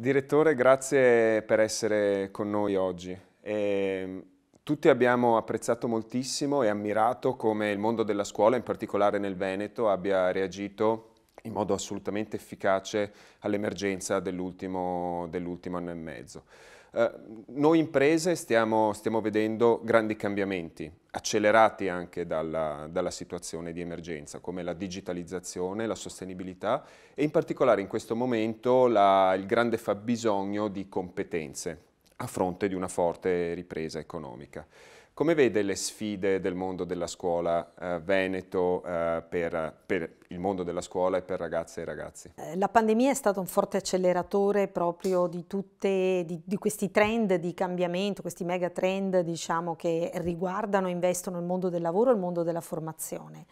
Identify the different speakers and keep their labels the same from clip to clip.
Speaker 1: Direttore, grazie per essere con noi oggi. E ehm, tutti abbiamo apprezzato moltissimo e ammirato come il mondo della scuola, in particolare nel Veneto, abbia reagito in modo assolutamente efficace all'emergenza dell'ultimo dell anno e mezzo. Eh, noi imprese stiamo, stiamo, vedendo grandi cambiamenti, accelerati anche dalla, dalla situazione di emergenza, come la digitalizzazione, la sostenibilità e in particolare in questo momento la, il grande fabbisogno di competenze a fronte di una forte ripresa economica. Come vede le sfide del mondo della scuola eh, veneto eh, per, per, il mondo della scuola e per ragazze e ragazzi? Eh,
Speaker 2: la pandemia è stata un forte acceleratore proprio di, tutti di, di questi trend di cambiamento, questi mega trend diciamo, che riguardano e investono il mondo del lavoro e il mondo della formazione.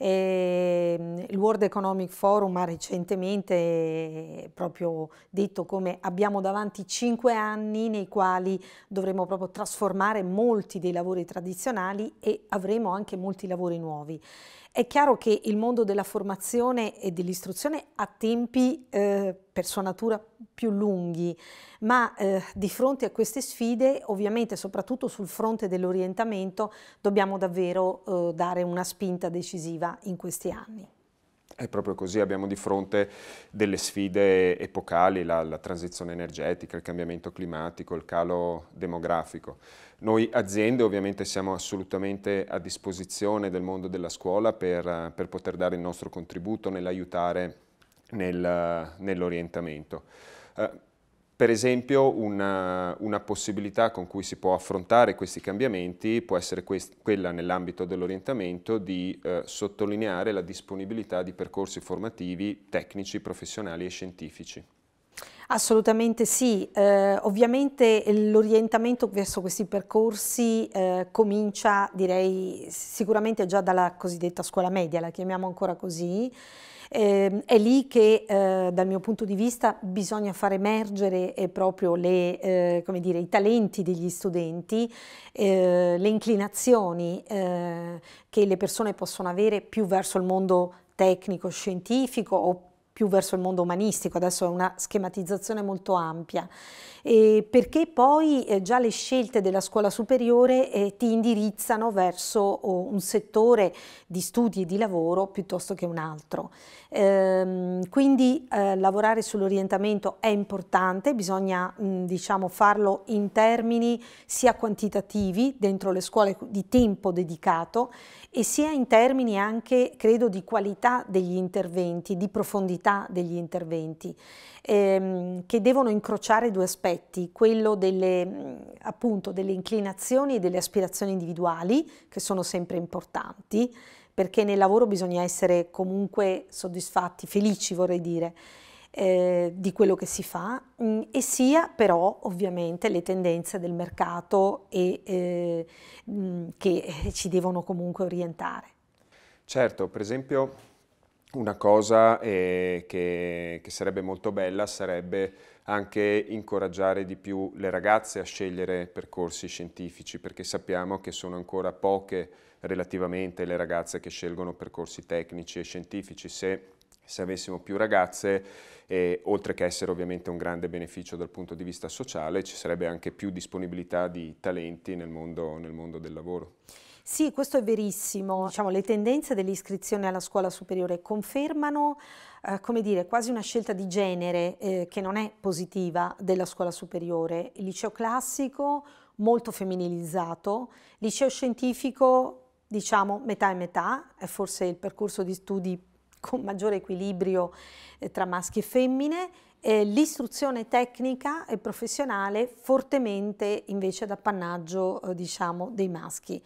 Speaker 2: Ehm, il World Economic Forum ha recentemente eh, proprio detto come abbiamo davanti cinque anni nei quali dovremo proprio trasformare molti dei lavori tradizionali e avremo anche molti lavori nuovi. È chiaro che il mondo della formazione e dell'istruzione ha tempi eh, per sua natura più lunghi, ma eh, di fronte a queste sfide, ovviamente soprattutto sul fronte dell'orientamento, dobbiamo davvero eh, dare una spinta decisiva in questi anni.
Speaker 1: È proprio così, abbiamo di fronte delle sfide epocali, la, la, transizione energetica, il cambiamento climatico, il calo demografico. Noi aziende ovviamente siamo assolutamente a disposizione del mondo della scuola per, per poter dare il nostro contributo nell'aiutare nel, nell'orientamento. Uh, per esempio una, una, possibilità con cui si può affrontare questi cambiamenti può essere quella nell'ambito dell'orientamento di eh, sottolineare la disponibilità di percorsi formativi tecnici, professionali e scientifici.
Speaker 2: Assolutamente sì, eh, ovviamente l'orientamento verso questi percorsi eh, comincia direi sicuramente già dalla cosiddetta scuola media, la chiamiamo ancora così, eh, è lì che eh, dal mio punto di vista bisogna far emergere eh, proprio le, eh, dire, i talenti degli studenti, eh, le inclinazioni eh, che le persone possono avere più verso il mondo tecnico, scientifico o più verso il mondo umanistico, adesso è una schematizzazione molto ampia, eh, perché poi eh, già le scelte della scuola superiore eh, ti indirizzano verso oh, un settore di studi e di lavoro piuttosto che un altro. Ehm, quindi eh, lavorare sull'orientamento è importante, bisogna mh, diciamo, farlo in termini sia quantitativi dentro le scuole di tempo dedicato e sia in termini anche, credo, di qualità degli interventi, di profondità degli interventi, ehm, che devono incrociare due aspetti, quello delle, appunto, delle inclinazioni e delle aspirazioni individuali, che sono sempre importanti, perché nel lavoro bisogna essere comunque soddisfatti, felici vorrei dire, eh, di quello che si fa mh, mm, e sia però ovviamente le tendenze del mercato e, eh, mh, mm, che eh, ci devono comunque orientare.
Speaker 1: Certo, per esempio una cosa eh, che, che sarebbe molto bella sarebbe anche incoraggiare di più le ragazze a scegliere percorsi scientifici perché sappiamo che sono ancora poche relativamente alle ragazze che scelgono percorsi tecnici e scientifici. Se, se avessimo più ragazze, eh, oltre che essere ovviamente un grande beneficio dal punto di vista sociale, ci sarebbe anche più disponibilità di talenti nel mondo, nel mondo del lavoro.
Speaker 2: Sì, questo è verissimo. Diciamo, le tendenze dell'iscrizione alla scuola superiore confermano eh, come dire, quasi una scelta di genere eh, che non è positiva della scuola superiore. Il liceo classico molto femminilizzato, liceo scientifico diciamo metà e metà, è forse il percorso di studi con maggiore equilibrio eh, tra maschi e femmine, eh, l'istruzione tecnica e professionale fortemente invece d'appannaggio eh, diciamo, dei maschi.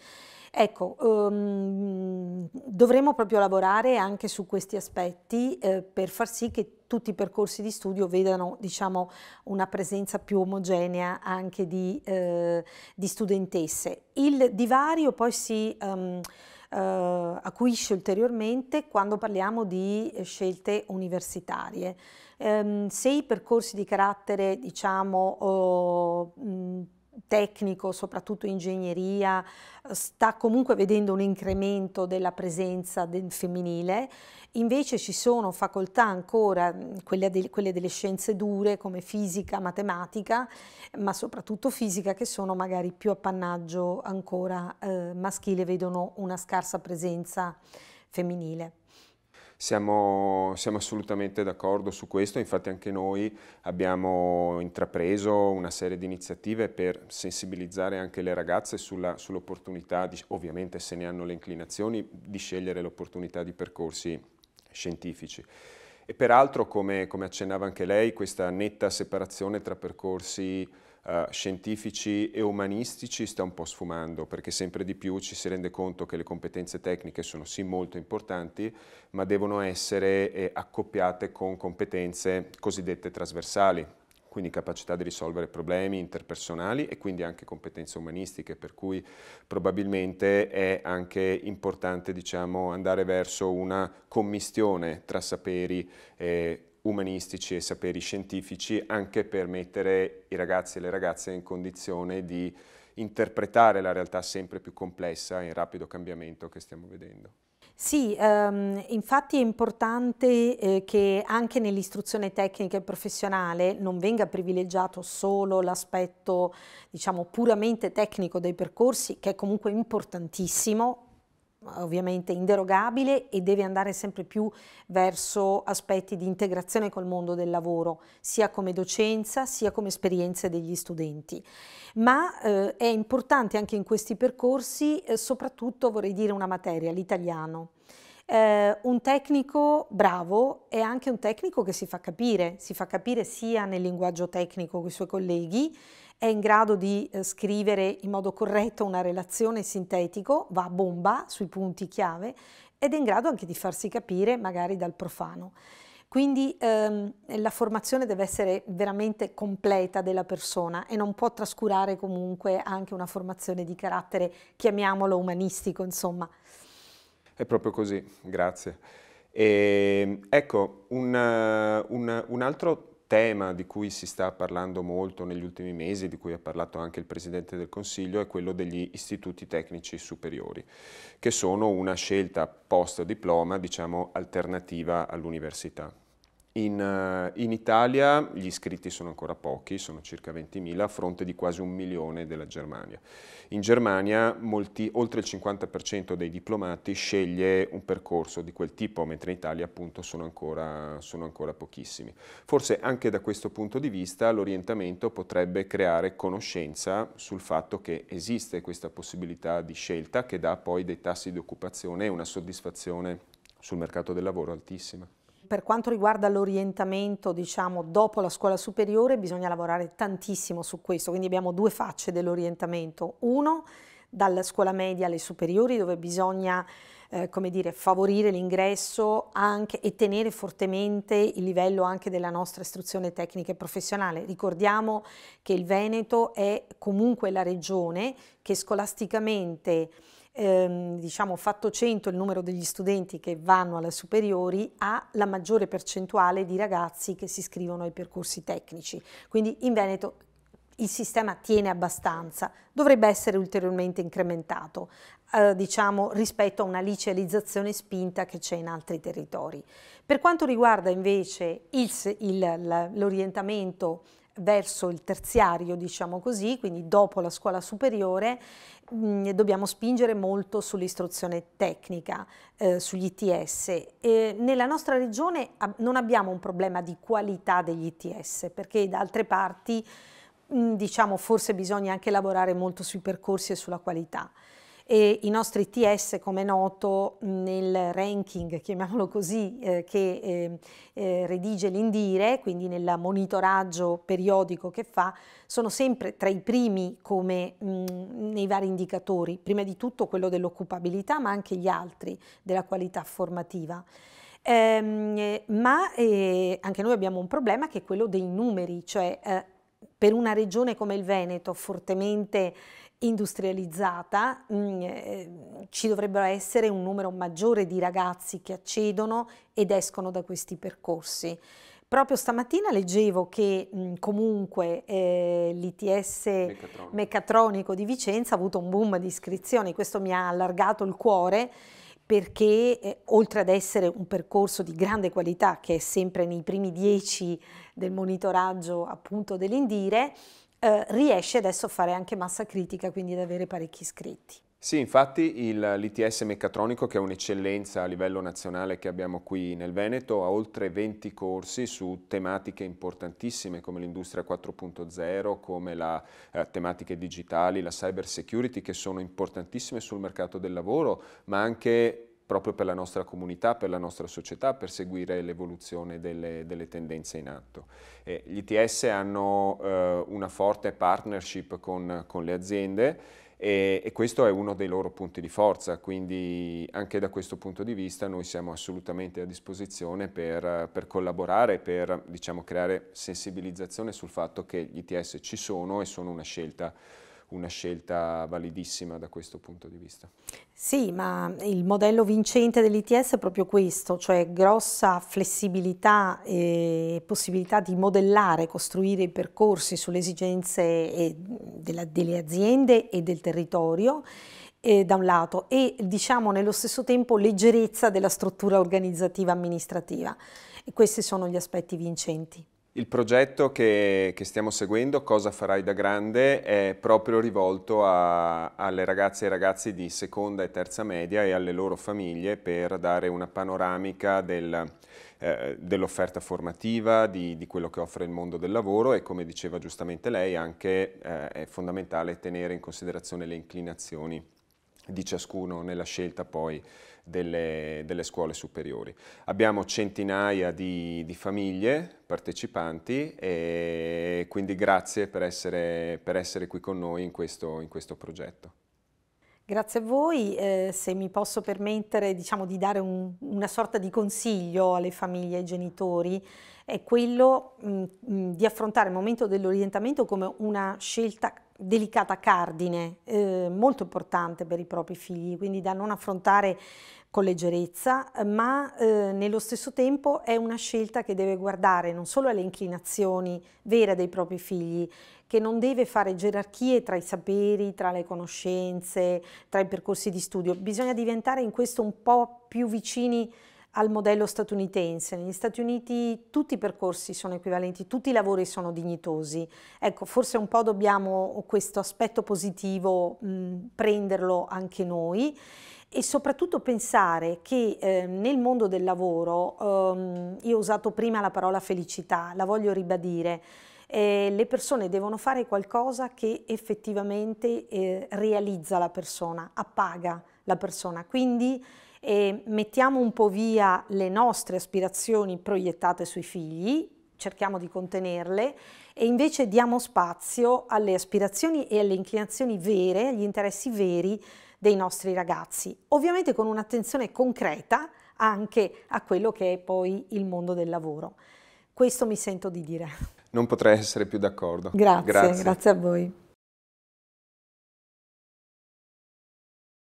Speaker 2: Ecco, um, dovremo proprio lavorare anche su questi aspetti eh, per far sì che tutti i percorsi di studio vedano diciamo, una presenza più omogenea anche di, eh, di studentesse. Il divario poi si... Um, Uh, acuisce ulteriormente quando parliamo di scelte universitarie. Um, se i percorsi di carattere, diciamo, uh, tecnico, soprattutto ingegneria, eh, sta comunque vedendo un incremento della presenza del femminile, invece ci sono facoltà ancora, mm, quelle, de, quelle delle scienze dure come fisica, matematica, ma soprattutto fisica, che sono magari più appannaggio ancora eh, maschile, vedono una scarsa presenza femminile.
Speaker 1: Siamo, siamo assolutamente d'accordo su questo, infatti anche noi abbiamo intrapreso una serie di iniziative per sensibilizzare anche le ragazze sull'opportunità, sull ovviamente se ne hanno le inclinazioni, di scegliere l'opportunità di percorsi scientifici. E peraltro, come, come accennava anche lei, questa netta separazione tra percorsi eh, scientifici e umanistici sta un po' sfumando perché sempre di più ci si rende conto che le competenze tecniche sono sì molto importanti ma devono essere eh, accoppiate con competenze cosiddette trasversali quindi capacità di risolvere problemi interpersonali e quindi anche competenze umanistiche, per cui probabilmente è anche importante diciamo, andare verso una commistione tra saperi eh, umanistici e saperi scientifici anche per mettere i ragazzi e le ragazze in condizione di interpretare la realtà sempre più complessa e in rapido cambiamento che stiamo vedendo.
Speaker 2: Sì, ehm, infatti è importante eh, che anche nell'istruzione tecnica e professionale non venga privilegiato solo l'aspetto diciamo, puramente tecnico dei percorsi, che è comunque importantissimo, ovviamente inderogabile e deve andare sempre più verso aspetti di integrazione col mondo del lavoro, sia come docenza sia come esperienze degli studenti. Ma eh, è importante anche in questi percorsi eh, soprattutto vorrei dire una materia, l'italiano. Eh, un tecnico bravo è anche un tecnico che si fa capire, si fa capire sia nel linguaggio tecnico con i suoi colleghi, è in grado di eh, scrivere in modo corretto una relazione sintetico, va a bomba sui punti chiave ed è in grado anche di farsi capire magari dal profano. Quindi ehm, la formazione deve essere veramente completa della persona e non può trascurare comunque anche una formazione di carattere, chiamiamolo umanistico, insomma.
Speaker 1: È proprio così, grazie. E, ehm, ecco, un, eh, un, un altro tema di cui si sta parlando molto negli ultimi mesi, di cui ha parlato anche il Presidente del Consiglio, è quello degli istituti tecnici superiori, che sono una scelta post diploma, diciamo, alternativa all'università. In, eh, in, Italia gli iscritti sono ancora pochi, sono circa 20.000 a fronte di quasi un milione della Germania. In Germania molti, oltre il 50% dei diplomati sceglie un percorso di quel tipo, mentre in Italia appunto sono ancora, sono ancora pochissimi. Forse anche da questo punto di vista l'orientamento potrebbe creare conoscenza sul fatto che esiste questa possibilità di scelta che dà poi dei tassi di occupazione e una soddisfazione sul mercato del lavoro altissima.
Speaker 2: Per quanto riguarda l'orientamento, diciamo, dopo la scuola superiore bisogna lavorare tantissimo su questo, quindi abbiamo due facce dell'orientamento. Uno, dalla scuola media alle superiori, dove bisogna eh, come dire, favorire l'ingresso anche e tenere fortemente il livello anche della nostra istruzione tecnica e professionale. Ricordiamo che il Veneto è comunque la regione che scolasticamente Ehm, diciamo fatto 100 il numero degli studenti che vanno alle superiori ha la maggiore percentuale di ragazzi che si iscrivono ai percorsi tecnici. Quindi in Veneto il sistema tiene abbastanza, dovrebbe essere ulteriormente incrementato. Eh, diciamo, rispetto a una licealizzazione spinta che c'è in altri territori. Per quanto riguarda invece l'orientamento verso il terziario, diciamo così, quindi dopo la scuola superiore, mh, mm, dobbiamo spingere molto sull'istruzione tecnica, eh, sugli ITS. E nella nostra regione non abbiamo un problema di qualità degli ITS, perché da altre parti mh, mm, diciamo forse bisogna anche lavorare molto sui percorsi e sulla qualità e i nostri TS, come è noto, nel ranking, chiamiamolo così, eh, che eh, eh, redige l'Indire, quindi nel monitoraggio periodico che fa, sono sempre tra i primi come mh, mm, nei vari indicatori, prima di tutto quello dell'occupabilità, ma anche gli altri della qualità formativa. Ehm, ma eh, anche noi abbiamo un problema che è quello dei numeri, cioè eh, per una regione come il Veneto fortemente industrializzata, mm, eh, ci dovrebbero essere un numero maggiore di ragazzi che accedono ed escono da questi percorsi. Proprio stamattina leggevo che mm, comunque eh, l'ITS meccatronico. meccatronico di Vicenza ha avuto un boom di iscrizioni, questo mi ha allargato il cuore perché eh, oltre ad essere un percorso di grande qualità che è sempre nei primi dieci del monitoraggio appunto dell'Indire, eh, riesce adesso a fare anche massa critica, quindi ad avere parecchi iscritti.
Speaker 1: Sì, infatti l'ITS meccatronico, che è un'eccellenza a livello nazionale che abbiamo qui nel Veneto, ha oltre 20 corsi su tematiche importantissime come l'industria 4.0, come le eh, tematiche digitali, la cyber security, che sono importantissime sul mercato del lavoro, ma anche proprio per la nostra comunità, per la nostra società, per seguire l'evoluzione delle, delle, tendenze in atto. Eh, gli ITS hanno eh, una forte partnership con, con le aziende e, e, questo è uno dei loro punti di forza, quindi anche da questo punto di vista noi siamo assolutamente a disposizione per, per collaborare, per diciamo, creare sensibilizzazione sul fatto che gli ITS ci sono e sono una scelta una scelta validissima da questo punto di vista.
Speaker 2: Sì, ma il modello vincente dell'ITS è proprio questo, cioè grossa flessibilità e possibilità di modellare, costruire i percorsi sulle esigenze della, delle aziende e del territorio eh, da un lato e diciamo nello stesso tempo leggerezza della struttura organizzativa amministrativa. E questi sono gli aspetti vincenti.
Speaker 1: Il progetto che, che, stiamo seguendo, Cosa farai da grande, è proprio rivolto a, alle ragazze e ragazzi di seconda e terza media e alle loro famiglie per dare una panoramica del, eh, dell'offerta formativa, di, di, quello che offre il mondo del lavoro e come diceva giustamente lei anche eh, è fondamentale tenere in considerazione le inclinazioni di ciascuno nella scelta poi delle, delle scuole superiori. Abbiamo centinaia di, di, famiglie partecipanti e quindi grazie per essere, per essere qui con noi in questo, in questo progetto.
Speaker 2: Grazie a voi, eh, se mi posso permettere diciamo, di dare un, una sorta di consiglio alle famiglie e ai genitori, è quello mh, mm, mh, mm, di affrontare il momento dell'orientamento come una scelta delicata cardine, eh, molto importante per i propri figli, quindi da non affrontare con leggerezza, ma eh, nello stesso tempo è una scelta che deve guardare non solo alle inclinazioni vere dei propri figli, che non deve fare gerarchie tra i saperi, tra le conoscenze, tra i percorsi di studio, bisogna diventare in questo un po' più vicini al modello statunitense. Negli Stati Uniti tutti i percorsi sono equivalenti, tutti i lavori sono dignitosi. Ecco, forse un po' dobbiamo questo aspetto positivo mh, prenderlo anche noi e soprattutto pensare che eh, nel mondo del lavoro, ehm, io ho usato prima la parola felicità, la voglio ribadire, eh, le persone devono fare qualcosa che effettivamente eh, realizza la persona, appaga la persona. Quindi e mettiamo un po' via le nostre aspirazioni proiettate sui figli, cerchiamo di contenerle e invece diamo spazio alle aspirazioni e alle inclinazioni vere, agli interessi veri dei nostri ragazzi, ovviamente con un'attenzione concreta anche a quello che è poi il mondo del lavoro. Questo mi sento di dire.
Speaker 1: Non potrei essere più d'accordo. Grazie, grazie, grazie
Speaker 2: a voi.